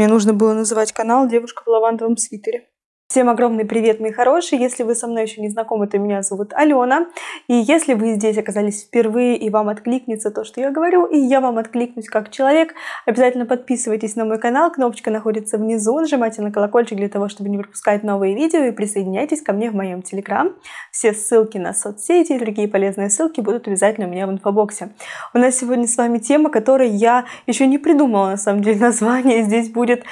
Мне нужно было называть канал «Девушка в лавандовом свитере». Всем огромный привет, мои хорошие! Если вы со мной еще не знакомы, то меня зовут Алена. И если вы здесь оказались впервые и вам откликнется то, что я говорю, и я вам откликнусь как человек, обязательно подписывайтесь на мой канал, кнопочка находится внизу, нажимайте на колокольчик для того, чтобы не пропускать новые видео и присоединяйтесь ко мне в моем Телеграм. Все ссылки на соцсети и другие полезные ссылки будут обязательно у меня в инфобоксе. У нас сегодня с вами тема, которой я еще не придумала на самом деле название. Здесь будет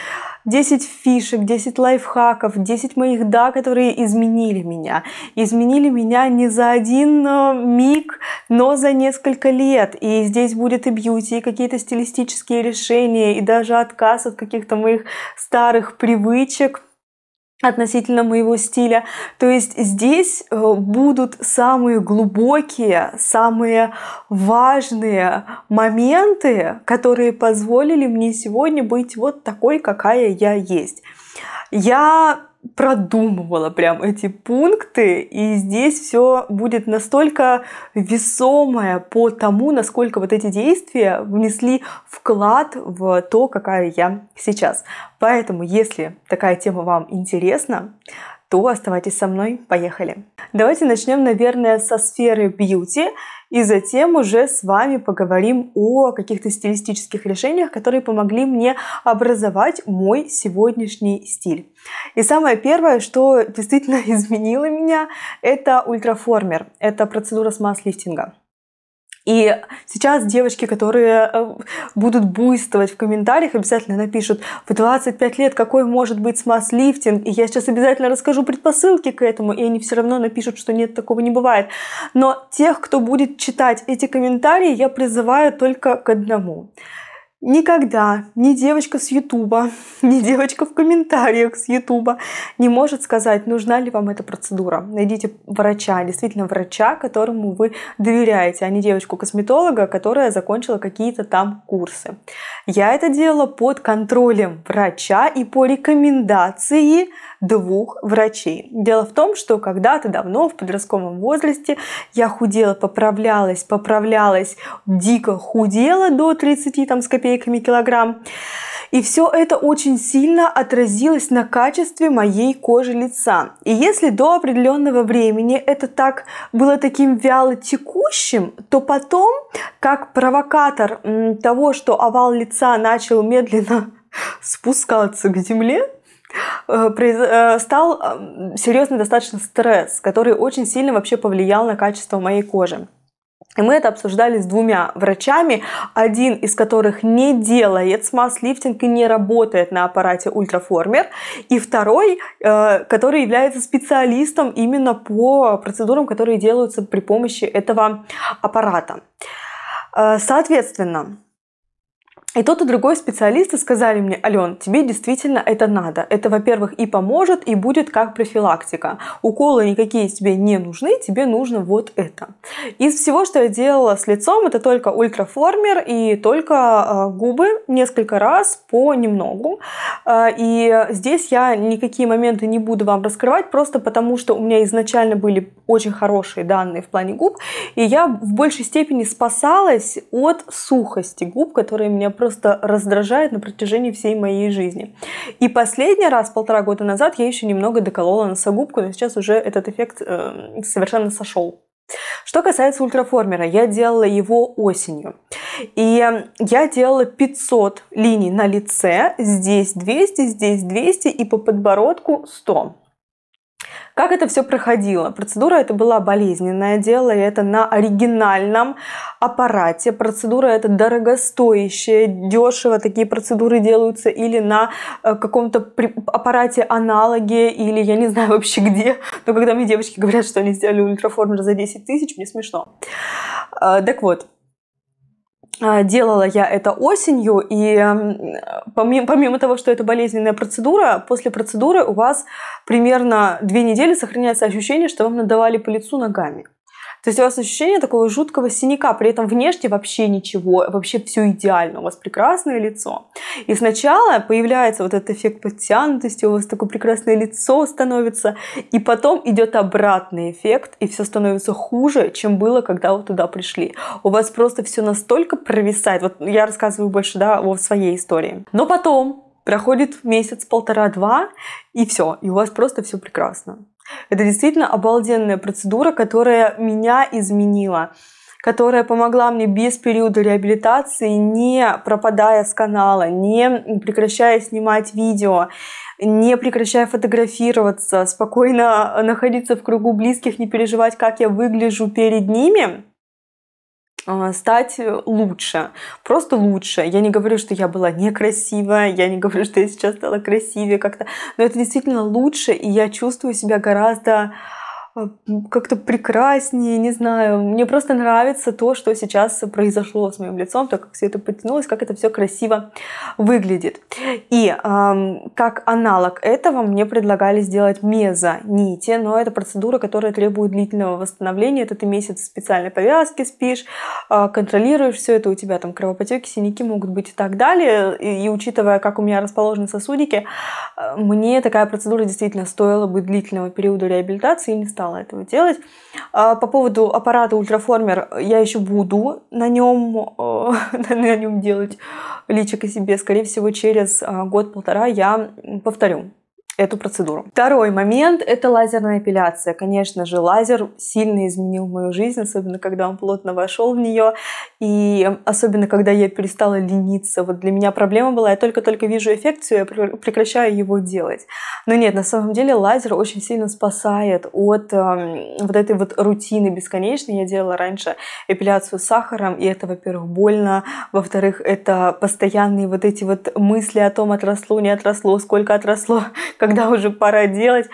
10 фишек, 10 лайфхаков, 10 10 моих «да», которые изменили меня. Изменили меня не за один э, миг, но за несколько лет. И здесь будет и бьюти, и какие-то стилистические решения, и даже отказ от каких-то моих старых привычек – относительно моего стиля. То есть здесь э, будут самые глубокие, самые важные моменты, которые позволили мне сегодня быть вот такой, какая я есть. Я продумывала прям эти пункты, и здесь все будет настолько весомое по тому, насколько вот эти действия внесли вклад в то, какая я сейчас. Поэтому, если такая тема вам интересна, то оставайтесь со мной. Поехали! Давайте начнем, наверное, со сферы бьюти, и затем уже с вами поговорим о каких-то стилистических решениях, которые помогли мне образовать мой сегодняшний стиль. И самое первое, что действительно изменило меня, это ультраформер. Это процедура смаз-лифтинга. И сейчас девочки, которые э, будут буйствовать в комментариях, обязательно напишут, в 25 лет какой может быть смаз-лифтинг? И я сейчас обязательно расскажу предпосылки к этому, и они все равно напишут, что нет, такого не бывает. Но тех, кто будет читать эти комментарии, я призываю только к одному – Никогда ни девочка с Ютуба, ни девочка в комментариях с Ютуба не может сказать, нужна ли вам эта процедура. Найдите врача, действительно врача, которому вы доверяете, а не девочку-косметолога, которая закончила какие-то там курсы. Я это делала под контролем врача и по рекомендации двух врачей. Дело в том, что когда-то давно в подростковом возрасте я худела, поправлялась, поправлялась, дико худела до 30 там, с копейками килограмм. И все это очень сильно отразилось на качестве моей кожи лица. И если до определенного времени это так было таким вяло текущим, то потом, как провокатор того, что овал лица начал медленно спускаться к земле, Э, э, стал серьезный достаточно стресс, который очень сильно вообще повлиял на качество моей кожи. И мы это обсуждали с двумя врачами, один из которых не делает смаз-лифтинг и не работает на аппарате ультраформер, и второй, э, который является специалистом именно по процедурам, которые делаются при помощи этого аппарата. Соответственно, и тот и другой специалисты сказали мне, Ален, тебе действительно это надо. Это, во-первых, и поможет, и будет как профилактика. Уколы никакие тебе не нужны, тебе нужно вот это. Из всего, что я делала с лицом, это только ультраформер и только а, губы несколько раз понемногу. А, и здесь я никакие моменты не буду вам раскрывать, просто потому что у меня изначально были очень хорошие данные в плане губ, и я в большей степени спасалась от сухости губ, которая меня просто раздражает на протяжении всей моей жизни. И последний раз, полтора года назад, я еще немного доколола носогубку, но сейчас уже этот эффект э, совершенно сошел. Что касается ультраформера, я делала его осенью. И эм, я делала 500 линий на лице, здесь 200, здесь 200 и по подбородку 100. Как это все проходило? Процедура это была болезненное дело, и это на оригинальном аппарате. Процедура это дорогостоящая, дешево такие процедуры делаются или на э, каком-то аппарате аналоге, или я не знаю вообще где. Но когда мне девочки говорят, что они сделали ультраформер за 10 тысяч, мне смешно. Э, так вот, а, делала я это осенью, и помимо, помимо того, что это болезненная процедура, после процедуры у вас примерно две недели сохраняется ощущение, что вам надавали по лицу ногами. То есть у вас ощущение такого жуткого синяка, при этом внешне вообще ничего, вообще все идеально, у вас прекрасное лицо. И сначала появляется вот этот эффект подтянутости, у вас такое прекрасное лицо становится, и потом идет обратный эффект, и все становится хуже, чем было, когда вы туда пришли. У вас просто все настолько провисает. Вот я рассказываю больше, да, о своей истории. Но потом проходит месяц, полтора, два, и все, и у вас просто все прекрасно. Это действительно обалденная процедура, которая меня изменила которая помогла мне без периода реабилитации, не пропадая с канала, не прекращая снимать видео, не прекращая фотографироваться, спокойно находиться в кругу близких, не переживать, как я выгляжу перед ними, а, стать э, лучше, просто лучше. Я не говорю, что я была некрасивая, я не говорю, что я сейчас стала красивее как-то, но это действительно лучше, и я чувствую себя гораздо как-то прекраснее, не знаю. Мне просто нравится то, что сейчас произошло с моим лицом, так как все это потянулось, как это все красиво выглядит. И эм, как аналог этого мне предлагали сделать мезонити, но это процедура, которая требует длительного восстановления. Это ты месяц в специальной повязке спишь, э, контролируешь все это, у тебя там кровопотеки, синяки могут быть и так далее. И, и учитывая, как у меня расположены сосудики, э, мне такая процедура действительно стоила бы длительного периода реабилитации и не стала стала этого делать. А, по поводу аппарата ультраформер я еще буду на нем, э, на нем делать личико себе. Скорее всего, через а, год-полтора я повторю эту процедуру. Второй момент – это лазерная эпиляция. Конечно же, лазер сильно изменил мою жизнь, особенно когда он плотно вошел в нее, и особенно когда я перестала лениться. Вот для меня проблема была, я только-только вижу эффект, все, я прекращаю его делать. Но нет, на самом деле лазер очень сильно спасает от э, вот этой вот рутины бесконечной. Я делала раньше эпиляцию с сахаром, и это, во-первых, больно, во-вторых, это постоянные вот эти вот мысли о том, отросло, не отросло, сколько отросло, как когда уже пора делать.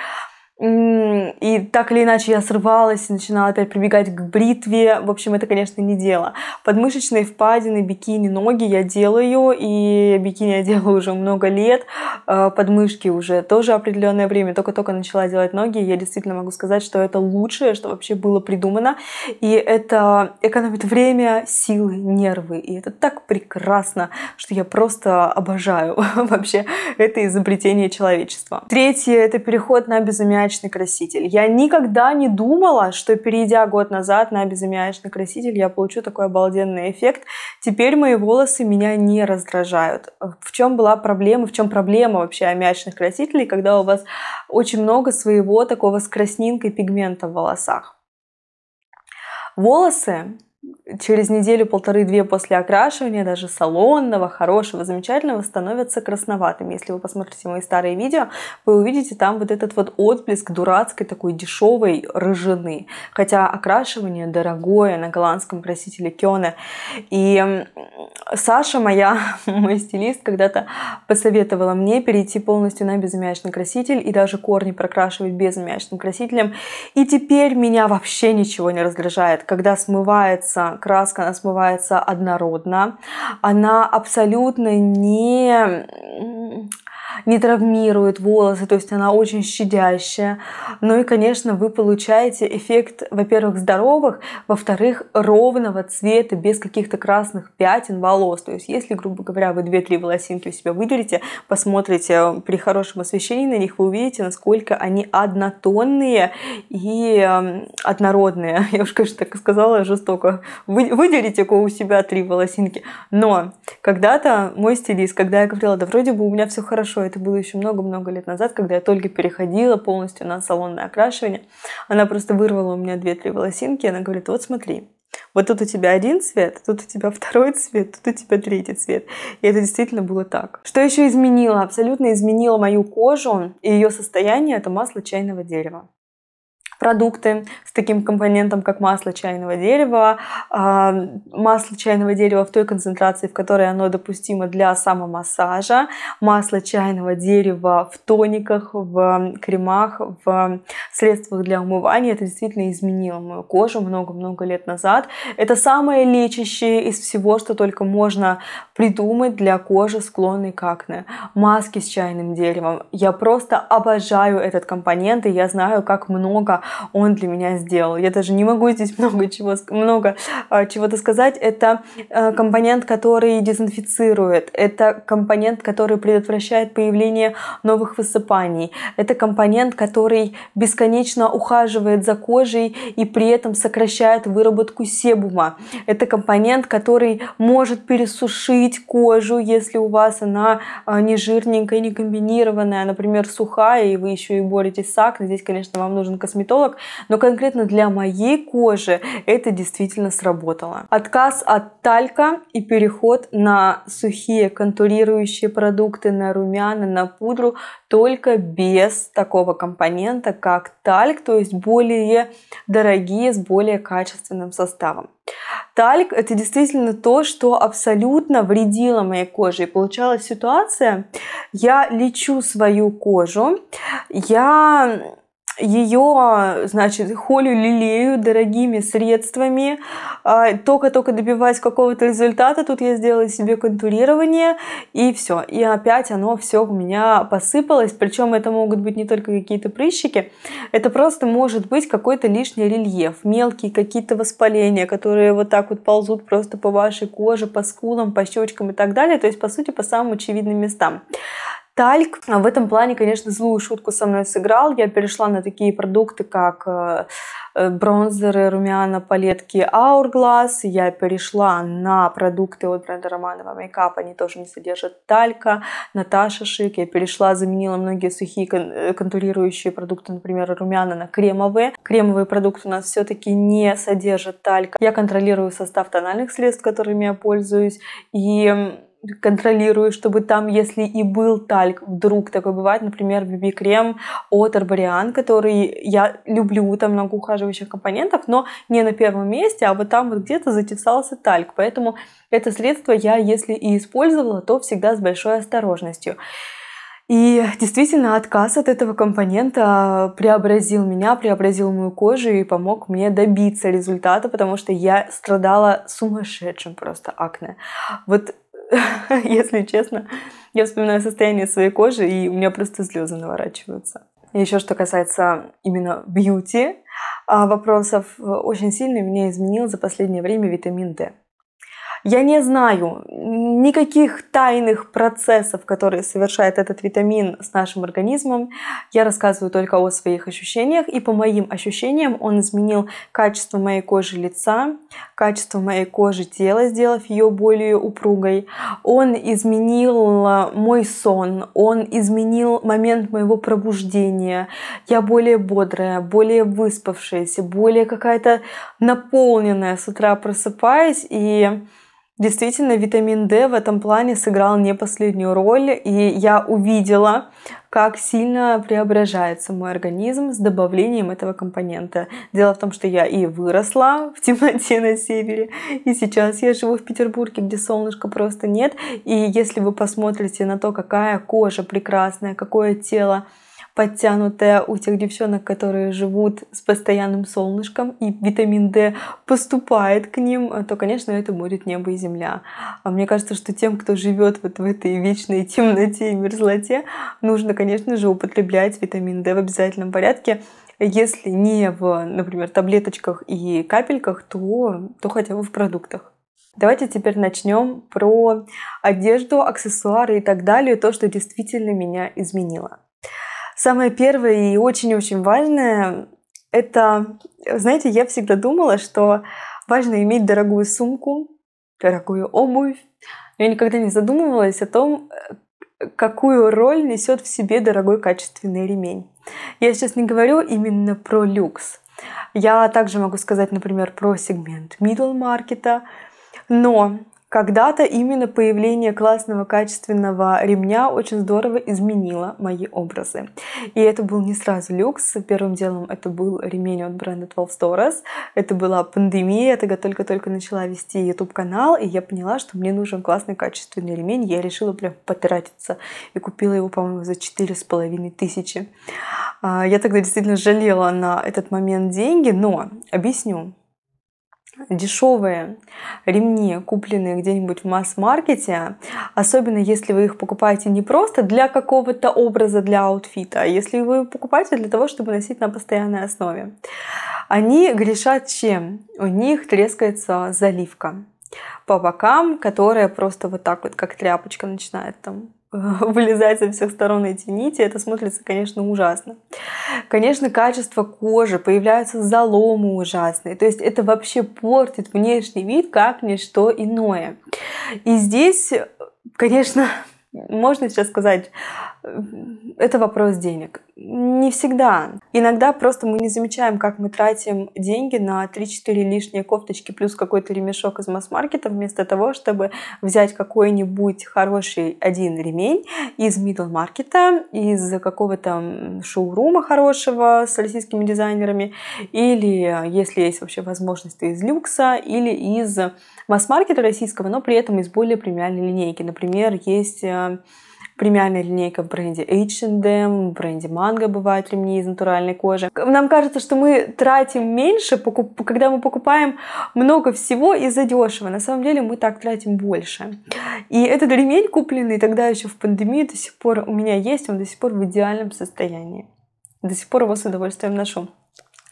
И так или иначе я срывалась и начинала опять прибегать к бритве. В общем, это, конечно, не дело. Подмышечные впадины, бикини, ноги я делаю. И бикини я делаю уже много лет. Э, подмышки уже тоже определенное время. Только-только начала делать ноги. И я действительно могу сказать, что это лучшее, что вообще было придумано. И это экономит время, силы, нервы. И это так прекрасно, что я просто обожаю вообще это изобретение человечества. Третье – это переход на безымяние безаммиачный краситель. Я никогда не думала, что перейдя год назад на безаммиачный краситель, я получу такой обалденный эффект. Теперь мои волосы меня не раздражают. В чем была проблема, в чем проблема вообще аммиачных красителей, когда у вас очень много своего такого с краснинкой пигмента в волосах. Волосы через неделю-полторы-две после окрашивания, даже салонного, хорошего, замечательного, становятся красноватыми. Если вы посмотрите мои старые видео, вы увидите там вот этот вот отблеск дурацкой такой дешевой рыжины. Хотя окрашивание дорогое на голландском красителе Кёне. И Саша моя, мой стилист, когда-то посоветовала мне перейти полностью на безымячный краситель и даже корни прокрашивать безымячным красителем. И теперь меня вообще ничего не раздражает, когда смывается смывается, краска она смывается однородно, она абсолютно не не травмирует волосы, то есть она очень щадящая. Ну и, конечно, вы получаете эффект, во-первых, здоровых, во-вторых, ровного цвета, без каких-то красных пятен волос. То есть если, грубо говоря, вы 2-3 волосинки у себя выделите, посмотрите э, при хорошем освещении на них, вы увидите, насколько они однотонные и эм, однородные. Я уж, конечно, так сказала жестоко. Вы, выделите у себя три волосинки. Но когда-то мой стилист, когда я говорила, да вроде бы у меня все хорошо, это было еще много-много лет назад, когда я только переходила полностью на салонное окрашивание, она просто вырвала у меня две-три волосинки, и она говорит, вот смотри, вот тут у тебя один цвет, тут у тебя второй цвет, тут у тебя третий цвет. И это действительно было так. Что еще изменило? Абсолютно изменило мою кожу и ее состояние. Это масло чайного дерева продукты с таким компонентом, как масло чайного дерева. А, масло чайного дерева в той концентрации, в которой оно допустимо для самомассажа. Масло чайного дерева в тониках, в кремах, в средствах для умывания. Это действительно изменило мою кожу много-много лет назад. Это самое лечащее из всего, что только можно придумать для кожи, склонной к акне. Маски с чайным деревом. Я просто обожаю этот компонент, и я знаю, как много он для меня сделал. Я даже не могу здесь много чего, много а, чего-то сказать. Это а, компонент, который дезинфицирует, это компонент, который предотвращает появление новых высыпаний, это компонент, который бесконечно ухаживает за кожей и при этом сокращает выработку себума. Это компонент, который может пересушить кожу, если у вас она а, не жирненькая, не комбинированная, например, сухая, и вы еще и боретесь с акне, здесь, конечно, вам нужен косметолог, косметолог, но конкретно для моей кожи это действительно сработало. Отказ от талька и переход на сухие контурирующие продукты, на румяна, на пудру, только без такого компонента, как тальк, то есть более дорогие, с более качественным составом. Тальк – это действительно то, что абсолютно вредило моей коже. И получалась ситуация, я лечу свою кожу, я ее, значит, холю лилею дорогими средствами, а, только-только добиваясь какого-то результата, тут я сделала себе контурирование, и все. И опять оно все у меня посыпалось, причем это могут быть не только какие-то прыщики, это просто может быть какой-то лишний рельеф, мелкие какие-то воспаления, которые вот так вот ползут просто по вашей коже, по скулам, по щечкам и так далее, то есть, по сути, по самым очевидным местам. Тальк а в этом плане, конечно, злую шутку со мной сыграл. Я перешла на такие продукты, как э, э, бронзеры, румяна, палетки Hourglass. Я перешла на продукты от бренда Романова Мейкап. Они тоже не содержат талька. Наташа Шик. Я перешла, заменила многие сухие э, контурирующие продукты, например, румяна на кремовые. Кремовые продукты у нас все-таки не содержат талька. Я контролирую состав тональных средств, которыми я пользуюсь. И контролирую, чтобы там, если и был тальк, вдруг такое бывает, например, BB-крем от Арбориан, который я люблю, там много ухаживающих компонентов, но не на первом месте, а вот там вот где-то затесался тальк, поэтому это средство я, если и использовала, то всегда с большой осторожностью. И действительно, отказ от этого компонента преобразил меня, преобразил мою кожу и помог мне добиться результата, потому что я страдала сумасшедшим просто акне. Вот если честно, я вспоминаю состояние своей кожи, и у меня просто слезы наворачиваются. Еще что касается именно бьюти а, вопросов, э, очень сильно меня изменил за последнее время витамин D. Я не знаю никаких тайных процессов, которые совершает этот витамин с нашим организмом. Я рассказываю только о своих ощущениях, и по моим ощущениям он изменил качество моей кожи лица, качество моей кожи тела, сделав ее более упругой. Он изменил а, мой сон, он изменил момент моего пробуждения. Я более бодрая, более выспавшаяся, более какая-то наполненная с утра просыпаюсь и Действительно, витамин D в этом плане сыграл не последнюю роль, и я увидела, как сильно преображается мой организм с добавлением этого компонента. Дело в том, что я и выросла в темноте на севере, и сейчас я живу в Петербурге, где солнышка просто нет. И если вы посмотрите на то, какая кожа прекрасная, какое тело, подтянутая у тех девчонок, которые живут с постоянным солнышком, и витамин D поступает к ним, э, то, конечно, это будет небо и земля. А мне кажется, что тем, кто живет вот в этой вечной темноте и мерзлоте, нужно, конечно же, употреблять витамин D в обязательном порядке. Если не в, например, таблеточках и капельках, то, то хотя бы в продуктах. Давайте теперь начнем про одежду, аксессуары и так далее, то, что действительно меня изменило. Самое первое и очень-очень важное — это, знаете, я всегда думала, что важно иметь дорогую сумку, дорогую обувь. Я никогда не задумывалась о том, какую роль несет в себе дорогой качественный ремень. Я сейчас не говорю именно про люкс. Я также могу сказать, например, про сегмент middle маркета, но когда-то именно появление классного качественного ремня очень здорово изменило мои образы. И это был не сразу люкс. Первым делом это был ремень от бренда 12 Stores. Это была пандемия, я тогда только-только начала вести YouTube-канал, и я поняла, что мне нужен классный качественный ремень. Я решила прям потратиться и купила его, по-моему, за четыре с половиной тысячи. А, я тогда действительно жалела на этот момент деньги, но объясню дешевые ремни, купленные где-нибудь в масс-маркете, особенно если вы их покупаете не просто для какого-то образа, для аутфита, а если вы покупаете для того, чтобы носить на постоянной основе. Они грешат чем? У них трескается заливка по бокам, которая просто вот так вот, как тряпочка, начинает там вылезать со всех сторон эти нити, это смотрится, конечно, ужасно. Конечно, качество кожи, появляются заломы ужасные, то есть это вообще портит внешний вид как ничто иное. И здесь, конечно, можно сейчас сказать, это вопрос денег. Не всегда. Иногда просто мы не замечаем, как мы тратим деньги на 3-4 лишние кофточки плюс какой-то ремешок из масс-маркета, вместо того, чтобы взять какой-нибудь хороший один ремень из middle маркета, из какого-то шоурума хорошего с российскими дизайнерами, или, если есть вообще возможность, из люкса, или из масс-маркета российского, но при этом из более премиальной линейки. Например, есть э, премиальная линейка в бренде H&M, в бренде Mango бывают ремни из натуральной кожи. Нам кажется, что мы тратим меньше, когда мы покупаем много всего и задешево. На самом деле мы так тратим больше. И этот ремень, купленный тогда еще в пандемии, до сих пор у меня есть, он до сих пор в идеальном состоянии. До сих пор его с удовольствием ношу.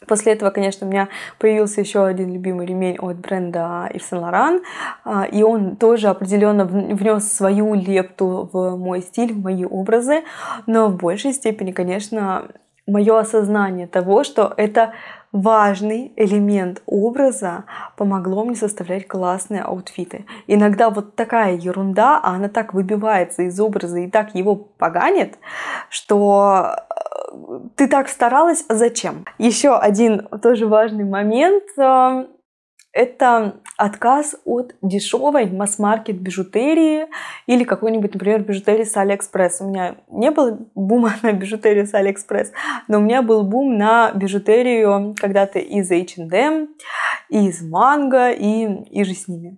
После этого, конечно, у меня появился еще один любимый ремень от бренда Yves Saint Laurent, а, и он тоже определенно внес свою лепту в мой стиль, в мои образы, но в большей степени, конечно, мое осознание того, что это важный элемент образа помогло мне составлять классные аутфиты. Иногда вот такая ерунда, а она так выбивается из образа и так его поганит, что э, ты так старалась, а зачем? Еще один тоже важный момент. Э, это отказ от дешевой масс-маркет бижутерии или какой-нибудь, например, бижутерии с Алиэкспресс. У меня не было бума на бижутерию с Алиэкспресс, но у меня был бум на бижутерию когда-то из H&M, из Манго и, и же с ними.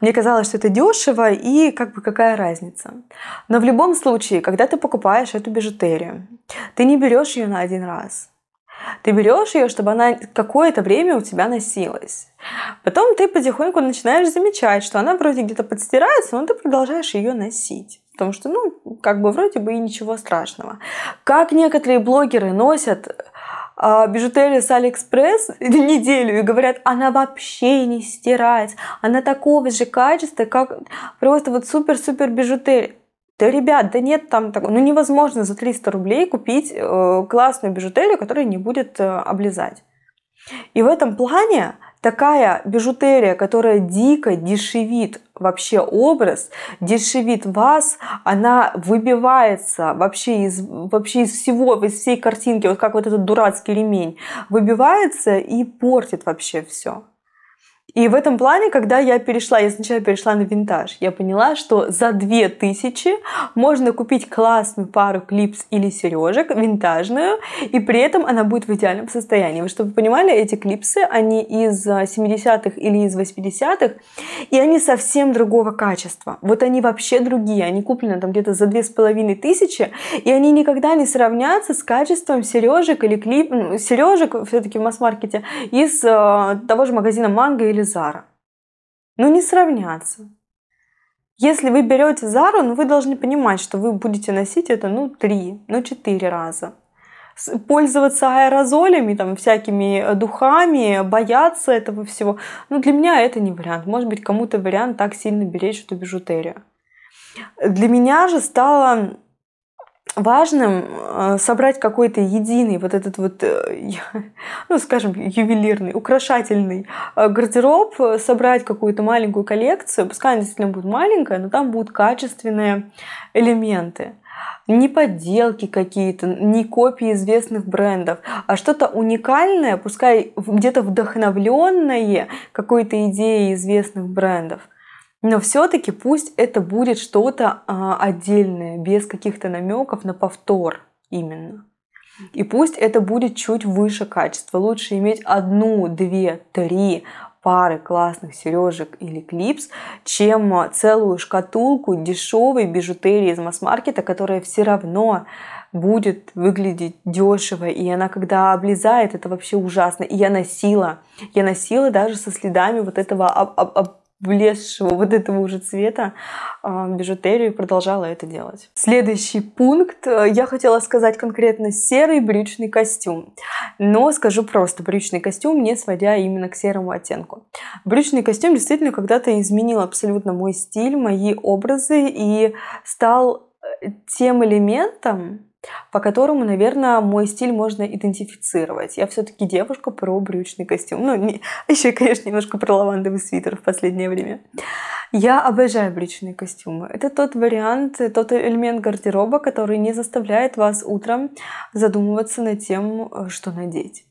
Мне казалось, что это дешево и как бы какая разница. Но в любом случае, когда ты покупаешь эту бижутерию, ты не берешь ее на один раз – ты берешь ее, чтобы она какое-то время у тебя носилась. Потом ты потихоньку начинаешь замечать, что она вроде где-то подстирается, но ты продолжаешь ее носить. Потому что, ну, как бы вроде бы и ничего страшного. Как некоторые блогеры носят а, бижутерию с Алиэкспресс неделю и говорят, она вообще не стирается, она такого же качества, как просто вот супер-супер бижутерия. Да, ребят, да нет там такого. Ну, невозможно за 300 рублей купить э, классную бижутерию, которая не будет э, облезать. И в этом плане такая бижутерия, которая дико дешевит вообще образ, дешевит вас, она выбивается вообще из, вообще из всего, из всей картинки, вот как вот этот дурацкий ремень, выбивается и портит вообще все. И в этом плане, когда я перешла, я сначала перешла на винтаж, я поняла, что за 2000 можно купить классную пару клипс или сережек, винтажную, и при этом она будет в идеальном состоянии. Вы чтобы вы понимали, эти клипсы, они из 70-х э, или из 80-х, и они совсем другого качества. Вот они вообще другие, они куплены там где-то за 2500, и они никогда не сравнятся с качеством сережек или клип, сережек все-таки в масс-маркете из э, того же магазина Манго или Зара. но не сравняться. Если вы берете Зару, ну, вы должны понимать, что вы будете носить это ну 3, ну 4 раза. Пользоваться аэрозолями, там, всякими э, духами, бояться этого всего. Ну, для меня это не вариант. Может быть, кому-то вариант так сильно беречь эту бижутерию. Для меня же стало важным э, собрать какой-то единый вот этот вот, э, ну, скажем, ювелирный, украшательный э, гардероб, собрать какую-то маленькую коллекцию, пускай она действительно будет маленькая, но там будут качественные элементы не подделки какие-то, не копии известных брендов, а что-то уникальное, пускай где-то вдохновленное какой-то идеей известных брендов – но все-таки пусть это будет что-то а, отдельное, без каких-то намеков на повтор именно. И пусть это будет чуть выше качества. Лучше иметь одну, две, три пары классных сережек или клипс, чем целую шкатулку дешевой бижутерии из масс-маркета, которая все равно будет выглядеть дешево. И она, когда облезает, это вообще ужасно. И я носила. Я носила даже со следами вот этого об, об, об, влезшего вот этого уже цвета а, бижутерию и продолжала это делать. Следующий пункт. Э, я хотела сказать конкретно серый брючный костюм. Но скажу просто брючный костюм, не сводя именно к серому оттенку. Брючный костюм действительно когда-то изменил абсолютно мой стиль, мои образы и стал э, тем элементом, по которому, наверное, мой стиль можно идентифицировать. Я все-таки девушка про брючный костюм. Ну, не, еще, конечно, немножко про лавандовый свитер в последнее время. Я обожаю брючные костюмы. Это тот вариант, тот элемент гардероба, который не заставляет вас утром задумываться над тем, э, что надеть.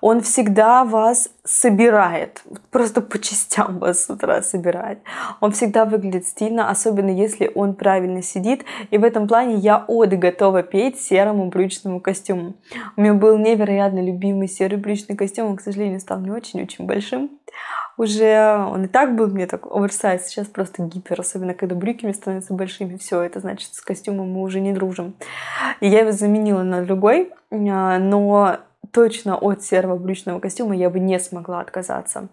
Он всегда вас собирает, просто по частям вас с утра собирает. Он всегда выглядит стильно, особенно если он правильно сидит. И в этом плане я от готова петь серому брючному костюму. У меня был невероятно любимый серый брючный костюм, он, к сожалению, стал не очень-очень большим. Уже он и так был мне так оверсайз, сейчас просто гипер, особенно когда брюки мне становятся большими, все, это значит, с костюмом мы уже не дружим. И я его заменила на другой, а, но точно от серого брючного костюма я бы не смогла отказаться.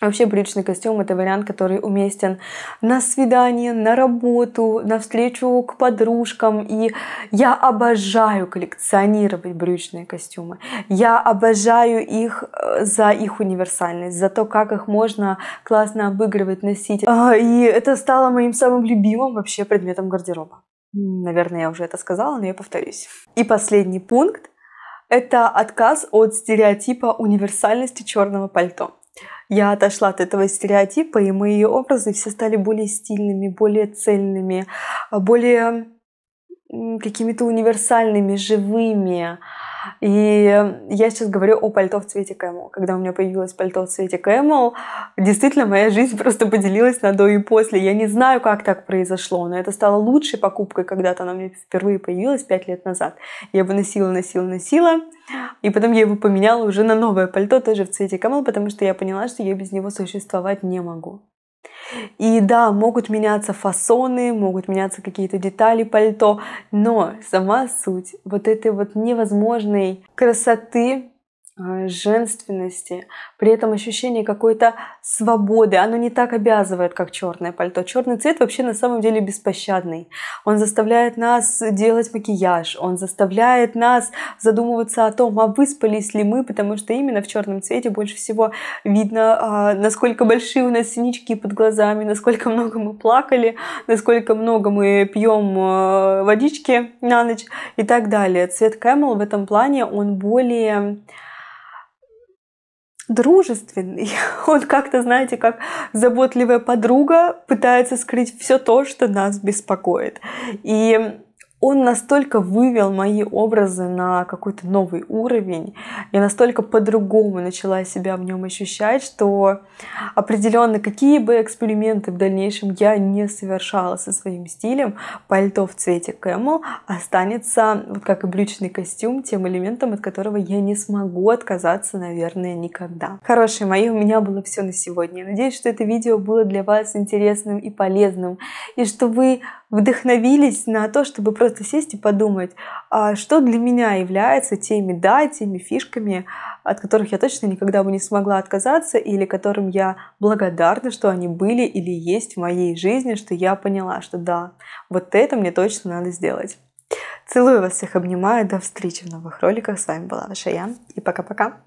Вообще брючный костюм – это вариант, который уместен на свидание, на работу, на встречу к подружкам. И я обожаю коллекционировать брючные костюмы. Я обожаю их э, за их универсальность, за то, как их можно классно обыгрывать, носить. А, и это стало моим самым любимым вообще предметом гардероба. Наверное, я уже это сказала, но я повторюсь. И последний пункт это отказ от стереотипа универсальности черного пальто. Я отошла от этого стереотипа, и мои образы все стали более стильными, более цельными, более какими-то универсальными, живыми. И эм, я сейчас говорю о пальто в цвете кэмл. Когда у меня появилось пальто в цвете кэмл, действительно моя жизнь просто поделилась на до и после. Я не знаю, как так произошло, но это стало лучшей покупкой, когда-то она мне впервые появилась пять лет назад. Я его носила, носила, носила, и потом я его поменяла уже на новое пальто, тоже в цвете кэмл, потому что я поняла, что я без него существовать не могу. И да, могут меняться фасоны, могут меняться какие-то детали пальто, но сама суть вот этой вот невозможной красоты а, женственности, при этом ощущение какой-то свободы. Оно не так обязывает, как черное пальто. Черный цвет вообще на самом деле беспощадный. Он заставляет нас делать макияж, он заставляет нас задумываться о том, а выспались ли мы, потому что именно в черном цвете больше всего видно, а, насколько большие у нас синички под глазами, насколько много мы плакали, насколько много мы пьем а, водички на ночь и так далее. Цвет Camel в этом плане, он более дружественный. Он как-то, знаете, как заботливая подруга пытается скрыть все то, что нас беспокоит. И он настолько вывел мои образы на какой-то новый уровень. Я настолько по-другому начала себя в нем ощущать, что определенно какие бы эксперименты в дальнейшем я не совершала со своим стилем, пальто в цвете кэмл останется, вот как и брючный костюм, тем элементом, от которого я не смогу отказаться, наверное, никогда. Хорошие мои, у меня было все на сегодня. Надеюсь, что это видео было для вас интересным и полезным, и что вы вдохновились на то, чтобы просто сесть и подумать, а что для меня является теми да, теми фишками, от которых я точно никогда бы не смогла отказаться, или которым я благодарна, что они были или есть в моей жизни, что я поняла, что да, вот это мне точно надо сделать. Целую вас всех, обнимаю, до встречи в новых роликах. С вами была ваша Я, и пока-пока.